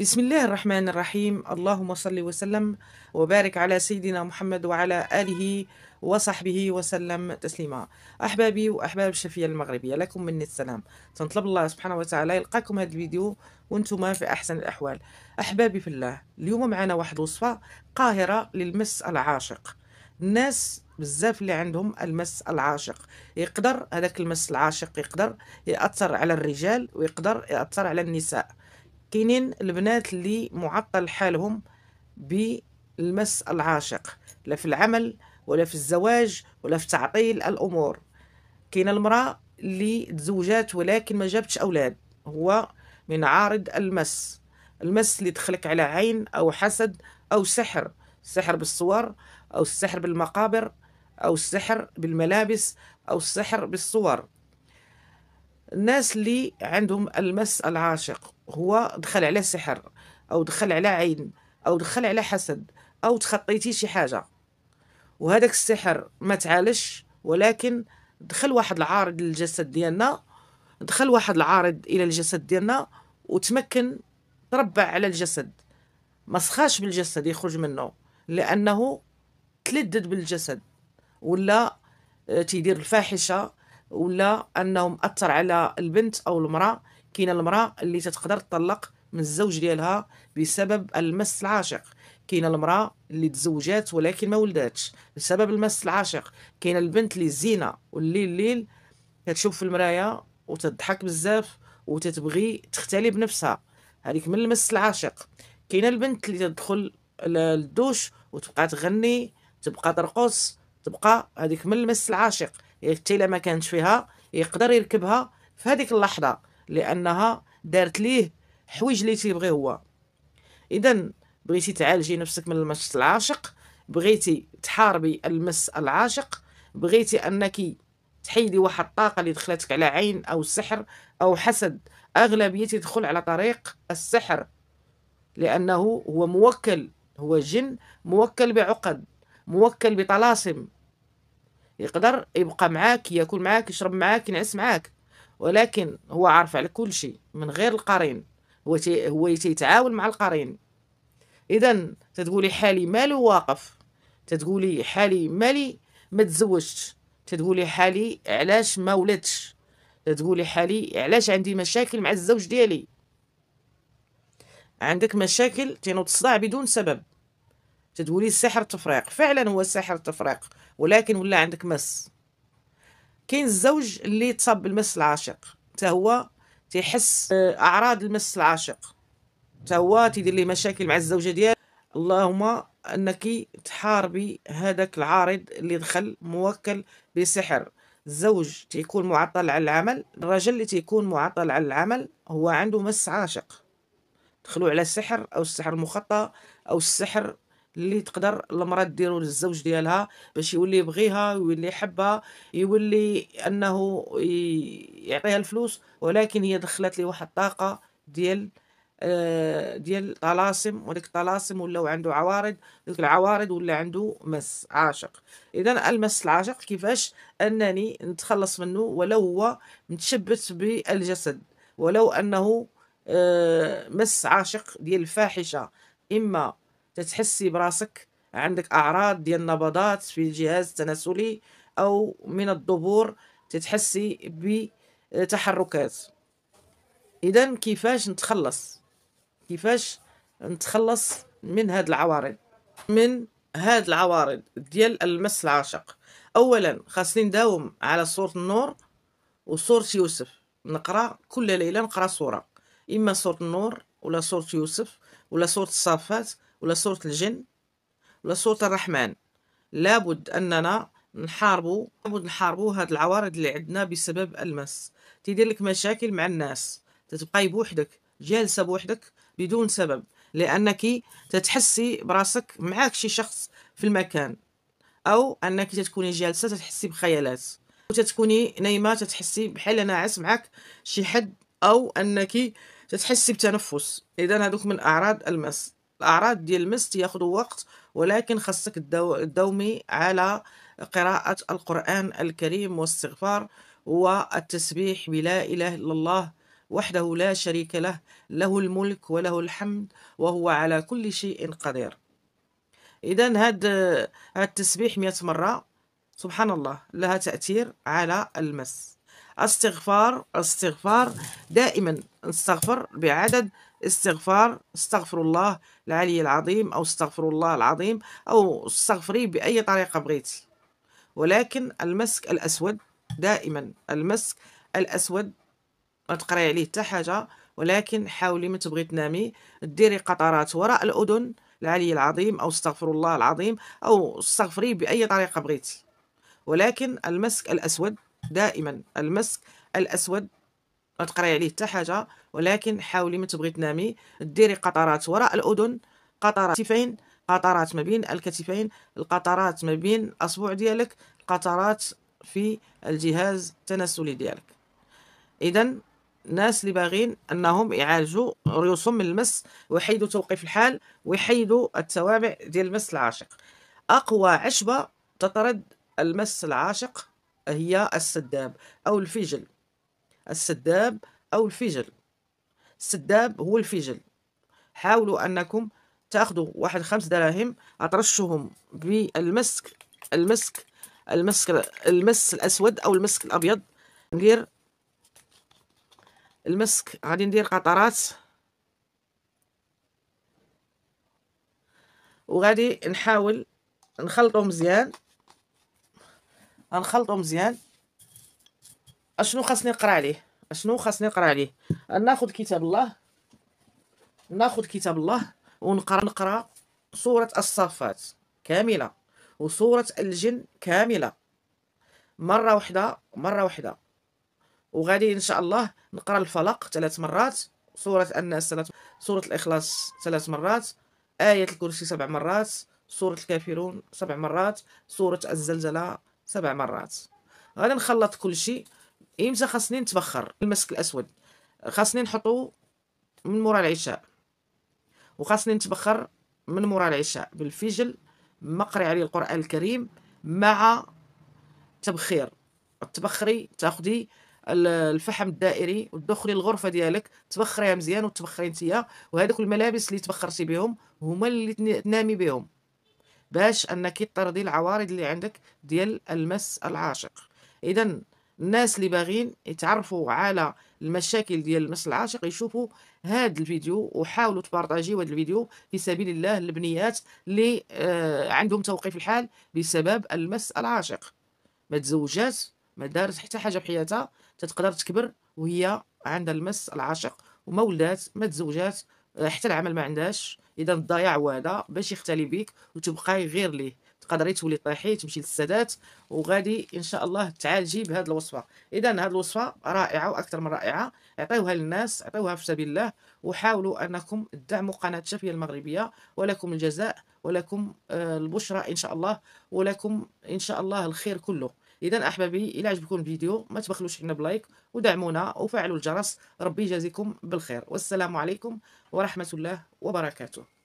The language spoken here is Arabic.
بسم الله الرحمن الرحيم اللهم صل وسلم وبارك على سيدنا محمد وعلى آله وصحبه وسلم تسليما أحبابي وأحباب الشفية المغربية لكم مني السلام تنطلب الله سبحانه وتعالى يلقاكم هذا الفيديو وانتم في أحسن الأحوال أحبابي في الله اليوم معنا واحد وصفة قاهرة للمس العاشق الناس بزاف اللي عندهم المس العاشق يقدر هذاك المس العاشق يقدر يأثر على الرجال ويقدر يأثر على النساء كاينين البنات اللي معطل حالهم بالمس العاشق لا في العمل ولا في الزواج ولا في تعطيل الامور كاينه المراه اللي تزوجات ولكن ما جابتش اولاد هو من عارض المس المس اللي دخلك على عين او حسد او سحر السحر بالصور او السحر بالمقابر او السحر بالملابس او السحر بالصور الناس اللي عندهم المس العاشق هو دخل على سحر او دخل على عين او دخل على حسد او تخطيتي شي حاجه وهذاك السحر ما تعالش ولكن دخل واحد العارض للجسد ديالنا دخل واحد العارض الى الجسد ديالنا وتمكن تربع على الجسد ما سخاش بالجسد يخرج منه لانه تلدد بالجسد ولا آه، تيدير الفاحشه ولا انه مأثر على البنت او المراه كاينه المراه اللي تتقدر تطلق من الزوج ديالها بسبب المس العاشق كاينه المراه اللي تزوجات ولكن ما ولداتش بسبب المس العاشق كاينه البنت اللي زينه والليل الليل كتشوف في المرايه وتضحك بزاف وتتبغي تختلي بنفسها هذيك من المس العاشق كاينه البنت اللي تدخل للدوش وتبقى تغني تبقى ترقص تبقى هذيك من المس العاشق حتى الا ما كانت فيها يقدر يركبها في هذيك اللحظه لانها دارت ليه حوايج اللي تيبغي هو اذا بغيتي تعالجي نفسك من المس العاشق بغيتي تحاربي المس العاشق بغيتي انك تحيدي واحد الطاقه اللي دخلتك على عين او سحر او حسد اغلبيه تدخل على طريق السحر لانه هو موكل هو جن موكل بعقد موكل بطلاسم يقدر يبقى معاك ياكل معاك يشرب معاك ينعس معاك ولكن هو عارف على كل شيء من غير القرين هو تي هو تيتعاون مع القرين اذا تتقولي حالي مالو واقف تتقولي حالي مالي ما تزوجتش تتقولي حالي علاش ما ولدتش تتقولي حالي علاش عندي مشاكل مع الزوج ديالي عندك مشاكل تنوض الصداع بدون سبب تدولي سحر تفريق فعلا هو سحر تفريق ولكن ولا عندك مس كاين الزوج اللي تصاب بالمس العاشق حتى هو تيحس اعراض المس العاشق حتى هو تيدير ليه مشاكل مع الزوجه ديالو اللهم انك تحاربي هذاك العارض اللي دخل موكل بسحر الزوج تيكون معطل على العمل الرجل اللي تيكون معطل على العمل هو عنده مس عاشق دخلوا على السحر او السحر المخطى او السحر اللي تقدر المرأة ديرو للزوج ديالها باش يولي يبغيها ويولي يحبها يولي أنه يعطيها الفلوس ولكن هي دخلت لي واحد الطاقة ديال آه، ديال طلاسم وديك الطلاسم ولاو عنده عوارض ديك العوارض ولا عنده مس عاشق اذا المس العاشق كيفاش انني نتخلص منه ولو هو متشبت بالجسد ولو انه آه، مس عاشق ديال الفاحشه اما تتحسي براسك عندك اعراض ديال نبضات في الجهاز التناسلي او من الضبور تتحسي بتحركات اذا كيفاش نتخلص كيفاش نتخلص من هاد العوارض من هاد العوارض ديال المس العاشق اولا خاصني نداوم على صوره النور وصوره يوسف نقرا كل ليله نقرا صوره اما صوره النور ولا صوره يوسف ولا صوره الصافات ولا صورة الجن ولا صورة الرحمن لابد أننا نحاربوا لابد نحاربوا هاد العوارض اللي عندنا بسبب المس تيدير لك مشاكل مع الناس تتبقاي بوحدك جالسة بوحدك بدون سبب لأنك تتحسي براسك معاك شي شخص في المكان أو أنك تتكوني جالسة تتحسي بخيالات وتتكوني نايمة تتحسي بحال ناعس معاك شي حد أو أنك تتحسي بتنفس إذا هذوك من أعراض المس الأعراض ديال المس ياخذوا وقت ولكن خاصك تداومي على قراءة القرآن الكريم والاستغفار والتسبيح بلا إله إلا الله وحده لا شريك له له الملك وله الحمد وهو على كل شيء قدير إذا هذا التسبيح مئة مرة سبحان الله لها تأثير على المس استغفار استغفار دائما نستغفر بعدد استغفار استغفر الله العلي العظيم أو استغفر الله العظيم أو استغفري بأي طريقة بغيتي ولكن المسك الأسود دائما المسك الأسود ما تقرأي عليه حتى حاجة ولكن حاولي ما تبغي تنامي ديري قطرات وراء الأذن العلي العظيم أو استغفر الله العظيم أو استغفري بأي طريقة بغيتي ولكن المسك الأسود دائما المسك الأسود ما تقراي عليه حتى حاجه ولكن حاولي ما تبغي تنامي ديري قطرات وراء الاذن قطرات كتفين قطرات ما بين الكتفين القطرات ما بين الاصبع ديالك قطرات في الجهاز التناسلي ديالك اذا الناس اللي باغين انهم يعالجوا ريوسهم من المس ويحيدوا توقيف الحال ويحيدوا التوابع ديال المس العاشق اقوى عشبه تطرد المس العاشق هي السداب او الفجل السداب أو الفجل السداب هو الفجل حاولوا أنكم تاخذوا واحد خمس دراهم أترشهم بالمسك المسك المسك المس الأسود أو المسك الأبيض ندير المسك غادي ندير قطرات وغادي نحاول نخلطو مزيان نخلطو مزيان اشنو خاصني نقرا عليه اشنو خاصني نقرا عليه ناخذ كتاب الله ناخذ كتاب الله ونقرا نقرا سوره الصافات كامله وسوره الجن كامله مره واحده مره واحده وغادي ان شاء الله نقرا الفلق ثلاث مرات سوره الناس ثلاث سوره الاخلاص ثلاث مرات ايه الكرسي سبع مرات سوره الكافرون سبع مرات سوره الزلزله سبع مرات غادي نخلط كل شيء يمزه خاصني نتبخر المسك الاسود خاصني نحطو من مورا العشاء وخاصني نتبخر من مورا العشاء بالفجل مقري عليه القران الكريم مع تبخير تبخري تاخدي الفحم الدائري وتدخلي الغرفه ديالك تبخريها مزيان وتبخري نتيا وهذوك الملابس اللي تبخرتي بهم هما اللي تنامي بهم باش انك تطردي العوارض اللي عندك ديال المس العاشق اذا الناس اللي باغيين يتعرفوا على المشاكل ديال المس العاشق يشوفوا هذا الفيديو وحاولوا تبارطاجيو هذا الفيديو في سبيل الله البنيات اللي آه عندهم توقيف الحال بسبب المس العاشق ما تزوجات ما دارت حتى حاجه في حياتها تتقدر تكبر وهي عندها المس العاشق وما ولدات ما تزوجات آه، حتى العمل ما عندهاش اذا الضياع هو هذا باش يختلي بيك وتبقاي غير ليه تقدري تولي طيحي تمشي للسادات وغادي ان شاء الله تعالجي بهذه الوصفه اذا هذه الوصفه رائعه واكثر من رائعه اعطيوها للناس اعطيوها في سبيل الله وحاولوا انكم تدعموا قناه شفيه المغربيه ولكم الجزاء ولكم آه، البشرى ان شاء الله ولكم ان شاء الله الخير كله اذا احبابي الى عجبكم الفيديو ما تبخلوش حنا بلايك ودعمونا وفعلوا الجرس ربي يجازيكم بالخير والسلام عليكم ورحمه الله وبركاته